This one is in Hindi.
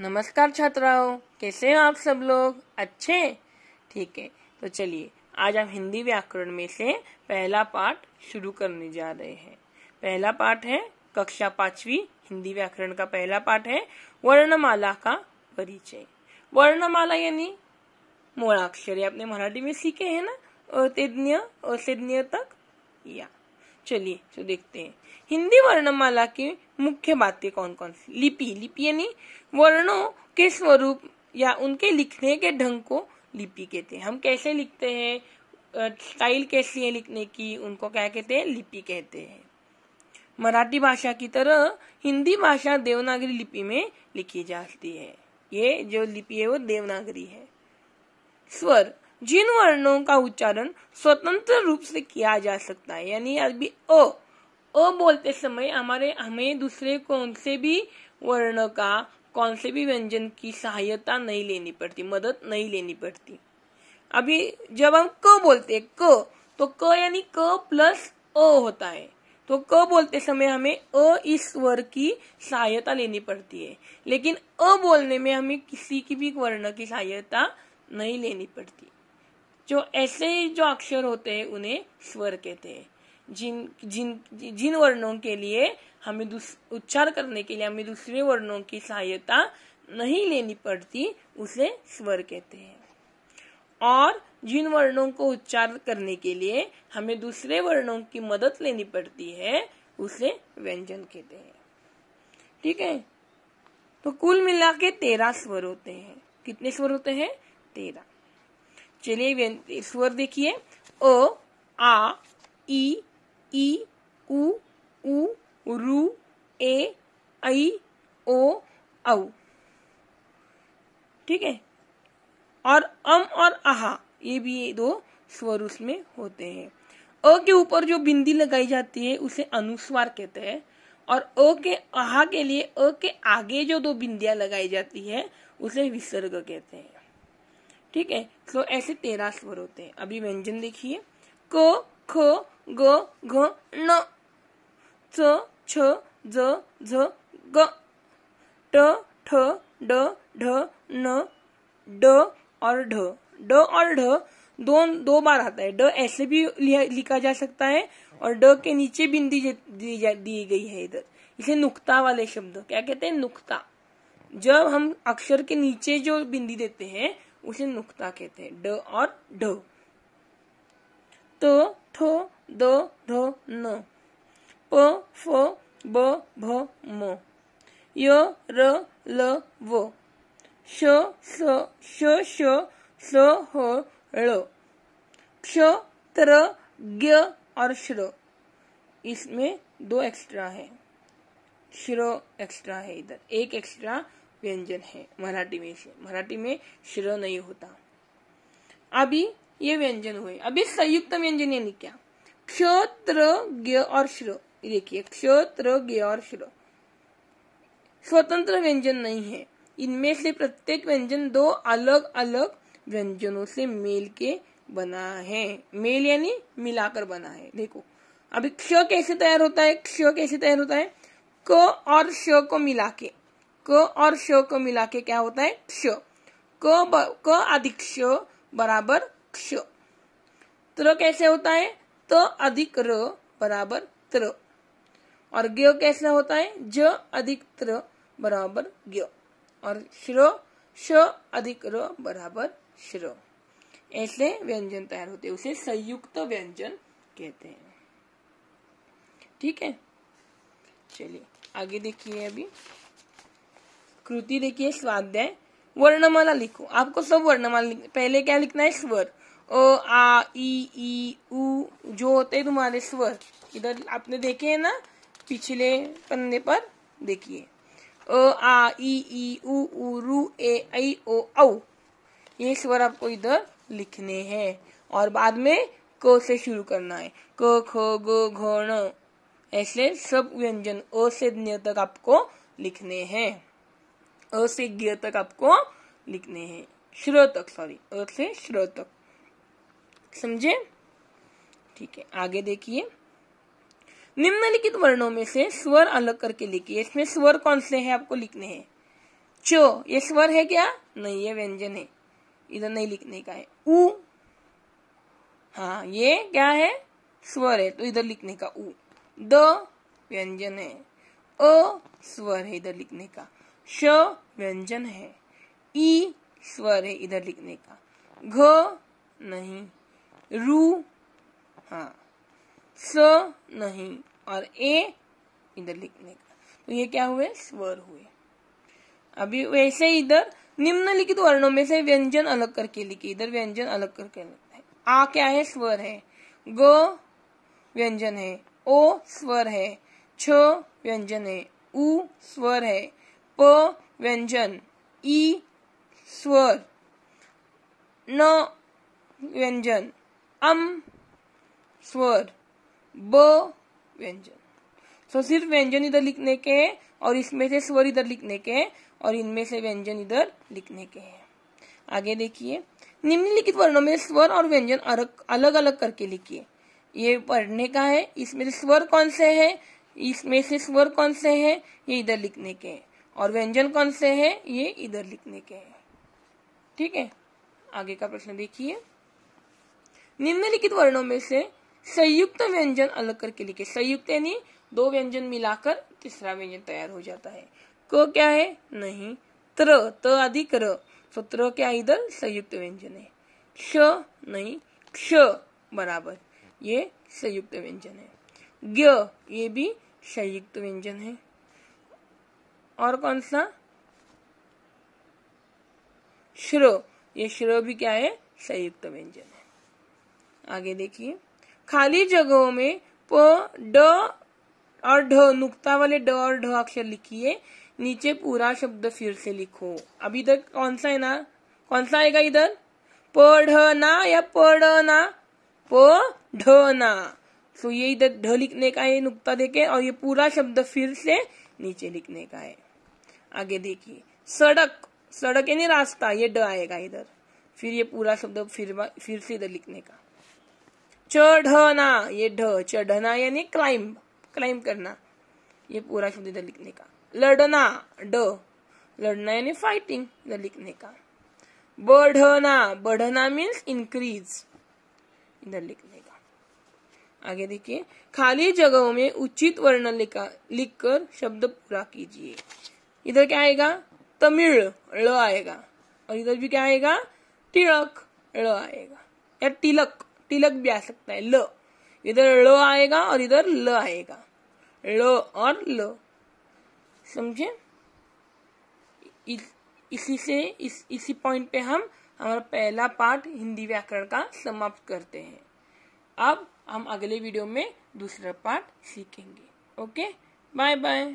नमस्कार छात्राओं कैसे हो आप सब लोग अच्छे ठीक है तो चलिए आज हम हिंदी व्याकरण में से पहला पाठ शुरू करने जा रहे हैं पहला पाठ है कक्षा पांचवी हिंदी व्याकरण का पहला पाठ है वर्णमाला का परिचय वर्णमाला यानी मूलाक्षर आपने मराठी में सीखे है ना अतिज्ञ असिज्ञ तक या चलिए तो देखते हैं हिंदी वर्णमाला की मुख्य बातें कौन कौन सी लिपि लिपि यानी वर्णों के स्वरूप या उनके लिखने के ढंग को लिपि कहते हैं हम कैसे लिखते हैं स्टाइल कैसी है लिखने की उनको क्या कहते हैं लिपि कहते हैं मराठी भाषा की तरह हिंदी भाषा देवनागरी लिपि में लिखी जाती है ये जो लिपि है वो देवनागरी है स्वर जिन वर्णों का उच्चारण स्वतंत्र रूप से किया जा सकता है यानी अभी अ अ बोलते समय हमारे हमें दूसरे कौन से भी वर्ण का कौन से भी व्यंजन की सहायता नहीं लेनी पड़ती मदद नहीं लेनी पड़ती अभी जब हम क बोलते क तो क यानी क प्लस अ होता है तो क बोलते समय हमें अ इस स्वर की सहायता लेनी पड़ती है लेकिन अ बोलने में हमें किसी की भी वर्ण की सहायता नहीं लेनी पड़ती जो ऐसे जो अक्षर होते हैं उन्हें स्वर कहते हैं जिन जिन जिन वर्णों के लिए हमें उच्चार करने के लिए हमें दूसरे वर्णों की सहायता नहीं लेनी पड़ती उसे स्वर कहते हैं और जिन वर्णों को उच्चार करने के लिए हमें दूसरे वर्णों की मदद लेनी पड़ती है उसे व्यंजन कहते हैं ठीक है तो कुल मिला के तेरह स्वर होते हैं कितने स्वर होते हैं तेरह चलिए स्वर देखिए अ आ ई ई उ उ रु ए आई ओ औ ठीक है और अम और आहा ये भी ये दो स्वर उसमें होते हैं अ के ऊपर जो बिंदी लगाई जाती है उसे अनुस्वार कहते हैं और अ के अहा के लिए अ के आगे जो दो बिंदियां लगाई जाती है उसे विसर्ग कहते हैं ठीक है सो तो ऐसे तेरह स्वर होते हैं अभी व्यंजन देखिए क ख ग घ न च छ ज झ ग ट ठ ड ढ न ड और ढ ड और ढ दो दो बार आता है ड ऐसे भी लिखा जा सकता है और ड के नीचे बिंदी दी गई है इधर इसे नुक्ता वाले शब्द क्या कहते हैं नुक्ता जब हम अक्षर के नीचे जो बिंदी देते हैं उसे नुक्ता कहते हैं ड और ढ तो ठो दो धो नो पो फो बो भो मो यो रो लो वो शो सो शो शो सो हो लो क्षो त्र ग्य और श्रो इसमें दो एक्स्ट्रा है श्रो एक्स्ट्रा है इधर एक एक्स्ट्रा व्यंजन है मराठी में से मराठी में श्रो नहीं होता अभी ये व्यंजन हुए अभी संयुक्त व्यंजन यानी क्या क्षोत्र ज्ञ और श्रो देखिए क्षोत्र ज्ञ और श्रो स्वतंत्र व्यंजन नहीं है इनमें से प्रत्येक व्यंजन दो अलग अलग व्यंजनों से मेल के बना है मेल यानी मिलाकर बना है देखो अभी क्ष कैसे तैयार होता है क्ष कैसे तैयार होता है क और श को मिला के क और श को मिला के क्या होता है क्ष क अधिक बराबर क्ष त्र कैसे होता है त अधिक र बराबर त्र और ग्य कैसा होता है ज अधिक त्र बराबर ग्य और श्र श अधिक र बराबर श्र ऐसे व्यंजन तैयार होते हैं उसे संयुक्त व्यंजन कहते हैं ठीक है चलिए आगे देखिए अभी कृति देखिए स्वाध्याय वर्णमाला लिखो आपको सब वर्णमाला पहले क्या लिखना है स्वर अ आ ई ई उ जो होते हैं तुम्हारे स्वर इधर आपने देखे हैं ना पिछले पन्ने पर देखिए अ आ ई ई उ उ रू ए आई ओ औ ये स्वर आपको इधर लिखने हैं और बाद में क से शुरू करना है क ख ग घ ऐसे सब व्यंजन अ से ज्ञ तक आपको लिखने हैं अ से ज्ञ तक आपको लिखने हैं श्रोतक सॉरी अ से श्रोतक समझे ठीक है आगे देखिए निम्नलिखित वर्णों में से स्वर अलग करके लिखिए इसमें स्वर कौन से हैं आपको लिखने हैं चो ये स्वर है क्या नहीं ये व्यंजन है इधर नहीं लिखने का है ऊ हाँ ये क्या है स्वर है तो इधर लिखने का ऊ द व्यंजन है अ स्वर है इधर लिखने का श व्यंजन है ई स्वर है इधर लिखने का घ नहीं रू हाँ स नहीं और ए इधर लिखने का तो ये क्या हुए स्वर हुए अभी वैसे इधर निम्नलिखित वर्णों में से व्यंजन अलग करके लिखे इधर व्यंजन अलग करके आ क्या है स्वर है ग व्यंजन है ओ स्वर है छ व्यंजन है उ स्वर है प व्यंजन ई स्वर न व्यंजन अम स्वर ब व्यंजन सो तो सिर्फ व्यंजन इधर लिखने के हैं और इसमें से स्वर इधर लिखने के हैं और इनमें से व्यंजन इधर लिखने के हैं आगे देखिए निम्नलिखित वर्णों में स्वर और व्यंजन अलग अलग करके लिखिए ये पढ़ने का है इसमें से स्वर कौन से है इसमें से स्वर कौन से है ये इधर लिखने के हैं और व्यंजन कौन से है ये इधर लिखने के हैं ठीक है आगे का प्रश्न देखिए निम्नलिखित वर्णों में से संयुक्त व्यंजन अलग करके लिखे संयुक्त यानी दो व्यंजन मिलाकर तीसरा व्यंजन तैयार हो जाता है क क्या है नहीं त्र त आदि कर तो त्र क्या इधर संयुक्त व्यंजन है क्ष नहीं क्ष बराबर ये संयुक्त व्यंजन है ग्य ये भी संयुक्त व्यंजन है और कौन सा श्रो ये श्र भी क्या है संयुक्त व्यंजन है आगे देखिए खाली जगहों में प ड और ढ नुक्ता वाले ड और ढ अक्षर लिखिए नीचे पूरा शब्द फिर से लिखो अभी तक कौन सा है ना कौन सा आएगा इधर प ढ ना या प ढ ना तो ये इधर ढ लिखने का है नुक्ता देखे और ये पूरा शब्द फिर से नीचे लिखने का है आगे देखिए सड़क सड़क यानी रास्ता ये ड आएगा इधर फिर ये पूरा शब्द फिर फिर से इधर लिखने का चढ़ना ये ढ चढ़ना यानी क्लाइंब क्लाइंब करना ये पूरा शब्द इधर लिखने का लड़ना ड लड़ना यानी फाइटिंग इधर लिखने का बढ़ना बढ़ना मीन्स इंक्रीज इधर लिखने का आगे देखिए खाली जगहों में उचित वर्ण लिखा लिखकर शब्द पूरा कीजिए इधर क्या आएगा तमिल ल आएगा और इधर भी क्या आएगा तिलक ल आएगा या तिलक तिलक भी आ सकता है ल इधर ल आएगा और इधर ल आएगा ल और ल समझे इस, इसी से इस इसी पॉइंट पे हम हमारा पहला पार्ट हिंदी व्याकरण का समाप्त करते हैं अब हम अगले वीडियो में दूसरा पार्ट सीखेंगे ओके बाय बाय